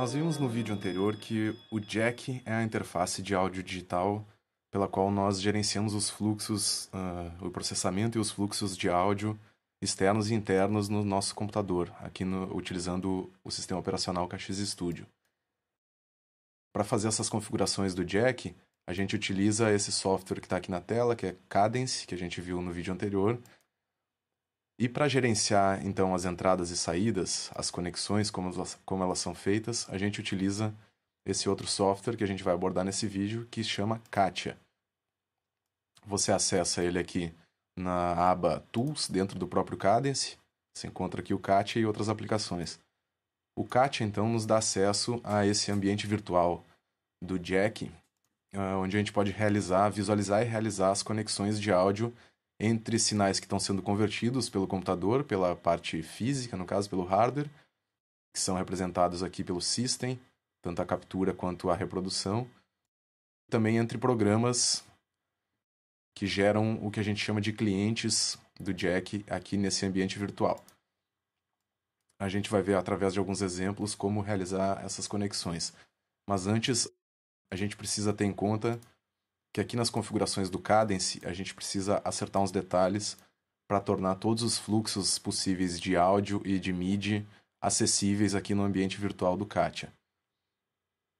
Nós vimos no vídeo anterior que o jack é a interface de áudio digital pela qual nós gerenciamos os fluxos, uh, o processamento e os fluxos de áudio externos e internos no nosso computador, aqui no, utilizando o sistema operacional KX Studio. Para fazer essas configurações do jack, a gente utiliza esse software que está aqui na tela, que é Cadence, que a gente viu no vídeo anterior, e para gerenciar então as entradas e saídas, as conexões, como, como elas são feitas, a gente utiliza esse outro software que a gente vai abordar nesse vídeo, que chama Katia. Você acessa ele aqui na aba Tools, dentro do próprio Cadence. Você encontra aqui o Katia e outras aplicações. O Katia, então, nos dá acesso a esse ambiente virtual do Jack, ah, onde a gente pode realizar, visualizar e realizar as conexões de áudio entre sinais que estão sendo convertidos pelo computador, pela parte física, no caso, pelo hardware, que são representados aqui pelo system, tanto a captura quanto a reprodução, também entre programas que geram o que a gente chama de clientes do Jack aqui nesse ambiente virtual. A gente vai ver através de alguns exemplos como realizar essas conexões. Mas antes, a gente precisa ter em conta que aqui nas configurações do Cadence a gente precisa acertar uns detalhes para tornar todos os fluxos possíveis de áudio e de MIDI acessíveis aqui no ambiente virtual do Katia.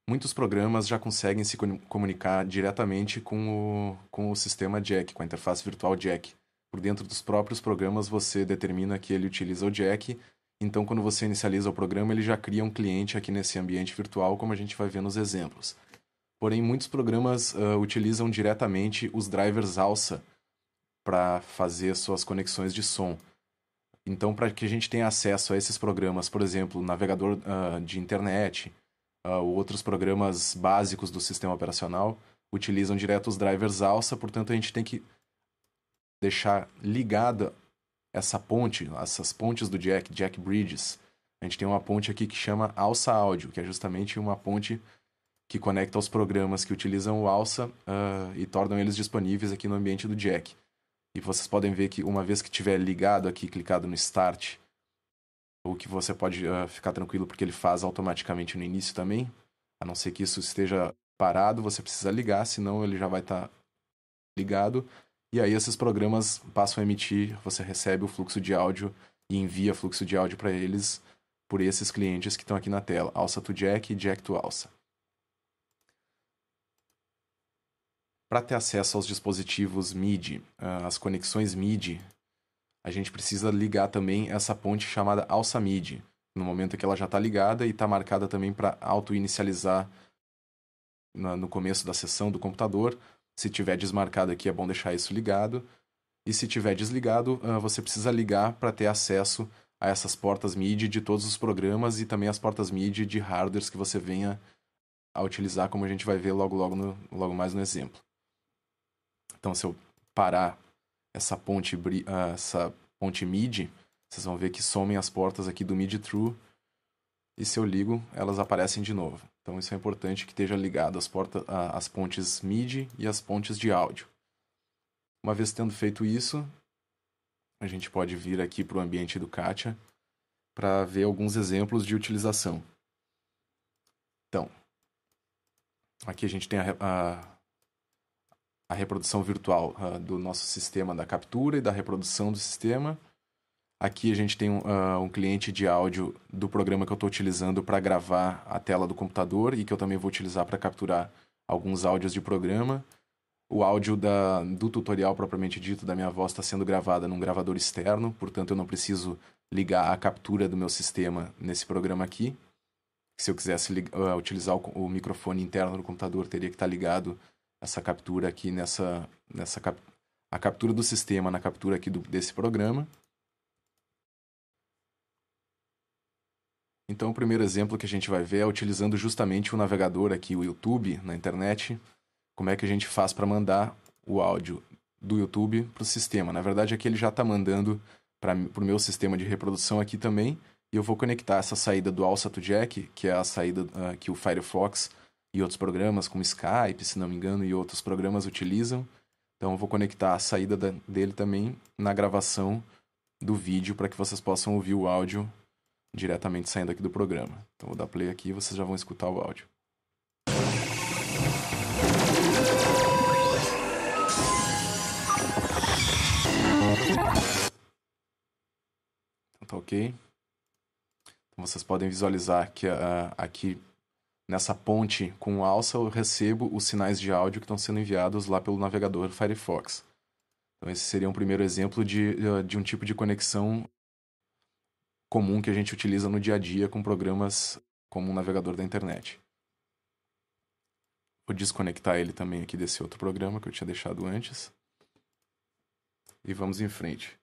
Muitos programas já conseguem se comunicar diretamente com o, com o sistema Jack, com a interface virtual Jack. Por dentro dos próprios programas você determina que ele utiliza o Jack, então quando você inicializa o programa ele já cria um cliente aqui nesse ambiente virtual, como a gente vai ver nos exemplos. Porém, muitos programas uh, utilizam diretamente os drivers alça para fazer suas conexões de som. Então, para que a gente tenha acesso a esses programas, por exemplo, navegador uh, de internet, uh, outros programas básicos do sistema operacional, utilizam direto os drivers alça, portanto, a gente tem que deixar ligada essa ponte, essas pontes do Jack, Jack Bridges. A gente tem uma ponte aqui que chama alça áudio, que é justamente uma ponte que conecta os programas que utilizam o alça uh, e tornam eles disponíveis aqui no ambiente do Jack. E vocês podem ver que uma vez que tiver ligado aqui, clicado no Start, o que você pode uh, ficar tranquilo porque ele faz automaticamente no início também, a não ser que isso esteja parado, você precisa ligar, senão ele já vai estar tá ligado. E aí esses programas passam a emitir, você recebe o fluxo de áudio e envia fluxo de áudio para eles por esses clientes que estão aqui na tela, alça to jack e jack to alça. para ter acesso aos dispositivos MIDI, ah, as conexões MIDI, a gente precisa ligar também essa ponte chamada alça MIDI, no momento que ela já está ligada e está marcada também para auto-inicializar no começo da sessão do computador. Se tiver desmarcado aqui, é bom deixar isso ligado. E se tiver desligado, ah, você precisa ligar para ter acesso a essas portas MIDI de todos os programas e também as portas MIDI de hardwares que você venha a utilizar, como a gente vai ver logo, logo, no, logo mais no exemplo. Então, se eu parar essa ponte, ah, essa ponte MIDI, vocês vão ver que somem as portas aqui do MIDI True. E se eu ligo, elas aparecem de novo. Então, isso é importante que esteja ligado as, portas as pontes MIDI e as pontes de áudio. Uma vez tendo feito isso, a gente pode vir aqui para o ambiente do Katia para ver alguns exemplos de utilização. Então, aqui a gente tem a, a a reprodução virtual uh, do nosso sistema da captura e da reprodução do sistema. Aqui a gente tem um, uh, um cliente de áudio do programa que eu estou utilizando para gravar a tela do computador e que eu também vou utilizar para capturar alguns áudios de programa. O áudio da, do tutorial propriamente dito da minha voz está sendo gravada num gravador externo, portanto eu não preciso ligar a captura do meu sistema nesse programa aqui. Se eu quisesse ah, utilizar o, o, microfone interno do computador, teria que estar tá ligado essa captura aqui nessa, nessa cap, a captura do sistema na captura aqui do, desse programa. Então, o primeiro exemplo que a gente vai ver é utilizando justamente o navegador aqui, o YouTube, na internet, como é que a gente faz para mandar o áudio do YouTube para o sistema. Na verdade, aqui ele já está mandando para o meu sistema de reprodução aqui também, e eu vou conectar essa saída do to Jack, que é a saída uh, que o Firefox e outros programas como Skype, se não me engano, e outros programas utilizam. Então eu vou conectar a saída da, dele também na gravação do vídeo para que vocês possam ouvir o áudio diretamente saindo aqui do programa. Então vou dar play aqui e vocês já vão escutar o áudio. Então tá ok. Então, vocês podem visualizar que uh, aqui Nessa ponte com alça, eu recebo os sinais de áudio que estão sendo enviados lá pelo navegador Firefox. Então, esse seria um primeiro exemplo de, eh, de um tipo de conexão comum que a gente utiliza no dia a dia com programas como o um navegador da internet. Vou desconectar ele também aqui desse outro programa que eu tinha deixado antes. E vamos em frente.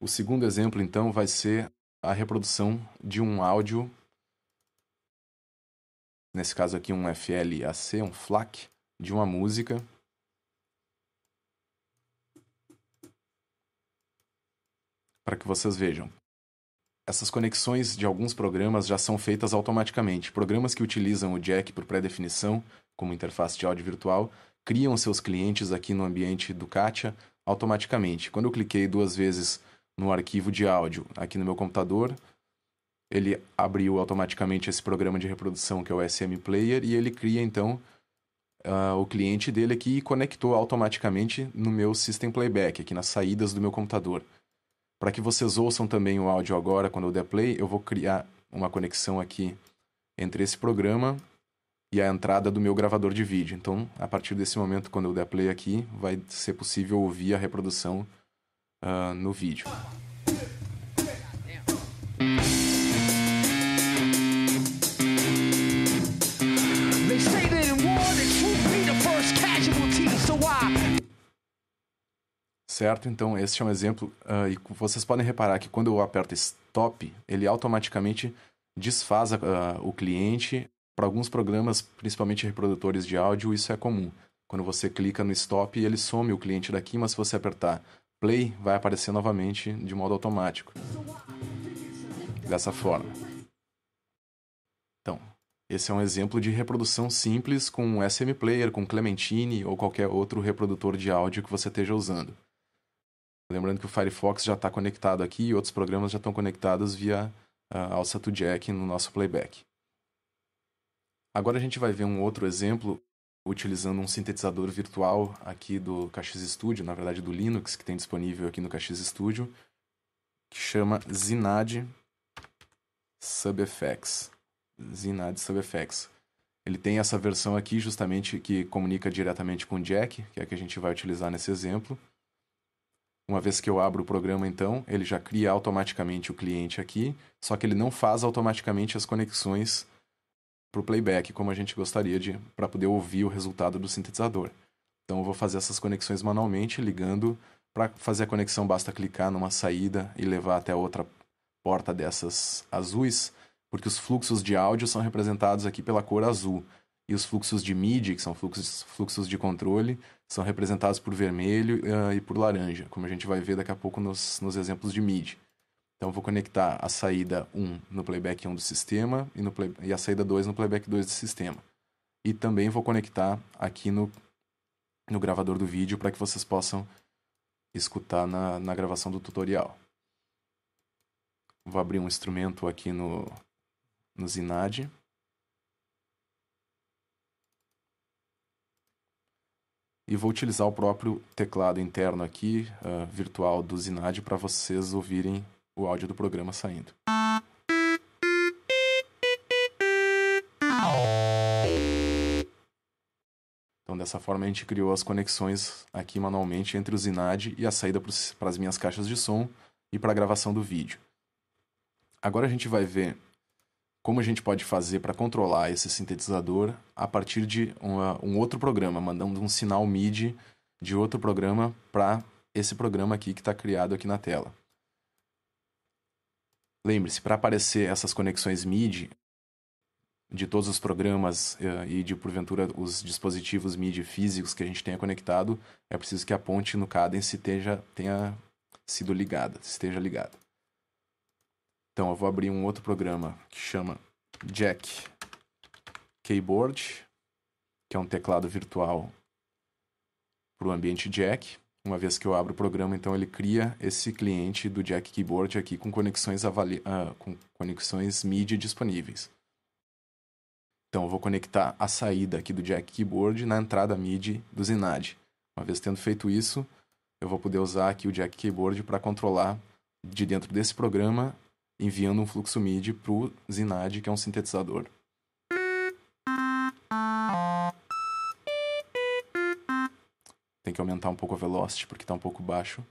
O segundo exemplo, então, vai ser a reprodução de um áudio nesse caso aqui um FLAC, um FLAC, de uma música. Para que vocês vejam. Essas conexões de alguns programas já são feitas automaticamente. Programas que utilizam o Jack por pré-definição, como interface de áudio virtual, criam seus clientes aqui no ambiente do Katia automaticamente. Quando eu cliquei duas vezes no arquivo de áudio aqui no meu computador, ele abriu automaticamente esse programa de reprodução que é o SM Player e ele cria então uh, o cliente dele aqui e conectou automaticamente no meu System Playback, aqui nas saídas do meu computador. Para que vocês ouçam também o áudio agora quando eu der play, eu vou criar uma conexão aqui entre esse programa e a entrada do meu gravador de vídeo. Então, a partir desse momento, quando eu der play aqui, vai ser possível ouvir a reprodução uh, no vídeo. certo? Então, esse é um exemplo. Uh, e vocês podem reparar que quando eu aperto stop, ele automaticamente desfaz uh, o cliente. Para alguns programas, principalmente reprodutores de áudio, isso é comum. Quando você clica no stop, ele some o cliente daqui, mas se você apertar play, vai aparecer novamente de modo automático. Dessa forma. Então, esse é um exemplo de reprodução simples com SM Player, com Clementine ou qualquer outro reprodutor de áudio que você esteja usando. Lembrando que o Firefox já está conectado aqui e outros programas já estão conectados via uh, alça to jack no nosso playback. Agora a gente vai ver um outro exemplo utilizando um sintetizador virtual aqui do KX Studio, na verdade do Linux, que tem disponível aqui no KX Studio, que chama Zinad SubFX. Zinad SubFX. Ele tem essa versão aqui justamente que comunica diretamente com o Jack, que é a que a gente vai utilizar nesse exemplo. Uma vez que eu abro o programa, então, ele já cria automaticamente o cliente aqui, só que ele não faz automaticamente as conexões para o playback como a gente gostaria de para poder ouvir o resultado do sintetizador. Então eu vou fazer essas conexões manualmente, ligando. Para fazer a conexão basta clicar numa saída e levar até outra porta dessas azuis, porque os fluxos de áudio são representados aqui pela cor azul e os fluxos de MIDI, que são fluxos, fluxos de controle, são representados por vermelho uh, e por laranja, como a gente vai ver daqui a pouco nos, nos exemplos de MIDI. Então vou conectar a saída 1 no playback 1 do sistema e, no play, e a saída 2 no playback 2 do sistema. E também vou conectar aqui no, no gravador do vídeo para que vocês possam escutar na, na gravação do tutorial. Vou abrir um instrumento aqui no, no Zinad. e vou utilizar o próprio teclado interno aqui, uh, virtual do Zinad, para vocês ouvirem o áudio do programa saindo. Então, dessa forma, a gente criou as conexões aqui manualmente entre o Zinad e a saída para as minhas caixas de som e para a gravação do vídeo. Agora a gente vai ver como a gente pode fazer para controlar esse sintetizador a partir de uma, um outro programa, mandando um sinal MIDI de outro programa para esse programa aqui que está criado aqui na tela. Lembre-se, para aparecer essas conexões MIDI de todos os programas eh, e de porventura os dispositivos MIDI físicos que a gente tenha conectado, é preciso que a ponte no Cadence esteja, tenha sido ligada, esteja ligada. Então eu vou abrir um outro programa que chama Jack Keyboard, que é um teclado virtual para o ambiente Jack. Uma vez que eu abro o programa, então ele cria esse cliente do Jack Keyboard aqui com conexões, avali... Ah, com conexões MIDI disponíveis. Então eu vou conectar a saída aqui do Jack Keyboard na entrada MIDI do Zenad. Uma vez tendo feito isso, eu vou poder usar aqui o Jack Keyboard para controlar de dentro desse programa enviando um fluxo MIDI para o Zinad, que é um sintetizador. Tem que aumentar um pouco a velocity porque está um pouco baixo.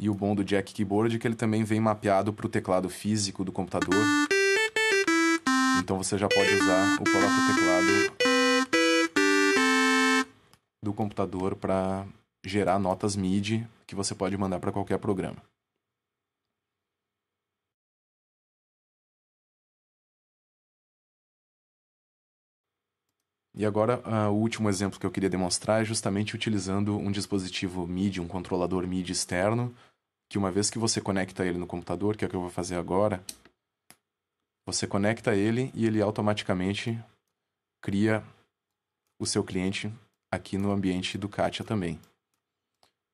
E o bom do Jack Keyboard é que ele também vem mapeado para o teclado físico do computador. Então você já pode usar o próprio teclado do computador para gerar notas MIDI que você pode mandar para qualquer programa. E agora, uh, o último exemplo que eu queria demonstrar é justamente utilizando um dispositivo MIDI, um controlador MIDI externo, que uma vez que você conecta ele no computador, que é o que eu vou fazer agora, você conecta ele e ele automaticamente cria o seu cliente aqui no ambiente do Katia também.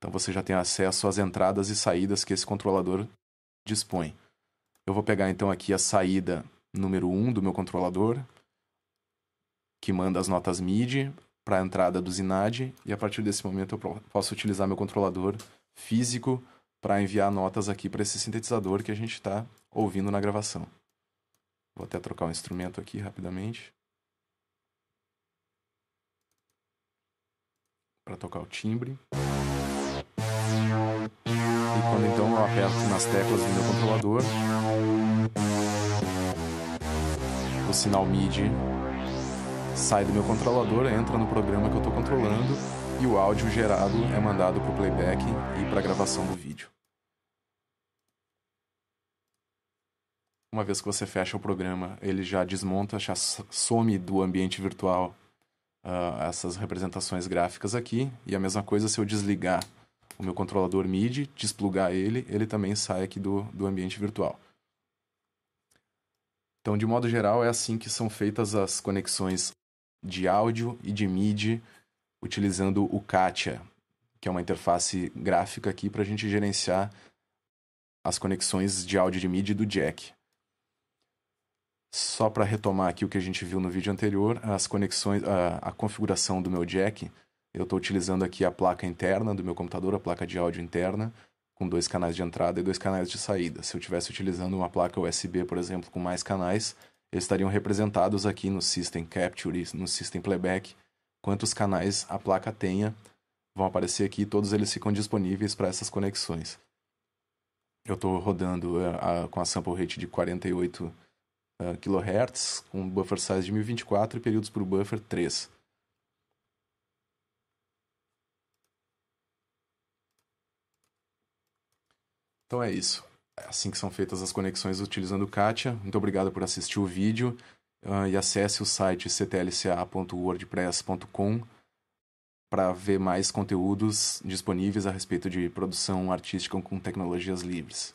Então você já tem acesso às entradas e saídas que esse controlador dispõe. Eu vou pegar então aqui a saída número 1 um do meu controlador, que manda as notas MIDI para a entrada do Zinad, e a partir desse momento eu posso utilizar meu controlador físico para enviar notas aqui para esse sintetizador que a gente está ouvindo na gravação. Vou até trocar o um instrumento aqui rapidamente. Para tocar o timbre quando então eu aperto nas teclas do meu controlador, o sinal MIDI sai do meu controlador, entra no programa que eu estou controlando e o áudio gerado é mandado para o playback e para a gravação do vídeo. Uma vez que você fecha o programa, ele já desmonta, já some do ambiente virtual uh, essas representações gráficas aqui. E a mesma coisa se eu desligar o meu controlador MIDI, desplugar ele, ele também sai aqui do, do ambiente virtual. Então, de modo geral, é assim que são feitas as conexões de áudio e de MIDI utilizando o Katia, que é uma interface gráfica aqui para a gente gerenciar as conexões de áudio de MIDI do jack. Só para retomar aqui o que a gente viu no vídeo anterior, as conexões, a, a configuração do meu jack eu estou utilizando aqui a placa interna do meu computador, a placa de áudio interna, com dois canais de entrada e dois canais de saída. Se eu estivesse utilizando uma placa USB, por exemplo, com mais canais, eles estariam representados aqui no System Capture, no System Playback. Quantos canais a placa tenha vão aparecer aqui, todos eles ficam disponíveis para essas conexões. Eu estou rodando eh, a, com a sample rate de 48 uh, kHz, com buffer size de 1024 e períodos por buffer 3. Então é isso. É assim que são feitas as conexões utilizando o Katia. Muito obrigado por assistir o vídeo uh, e acesse o site ctlca.wordpress.com para ver mais conteúdos disponíveis a respeito de produção artística com tecnologias livres.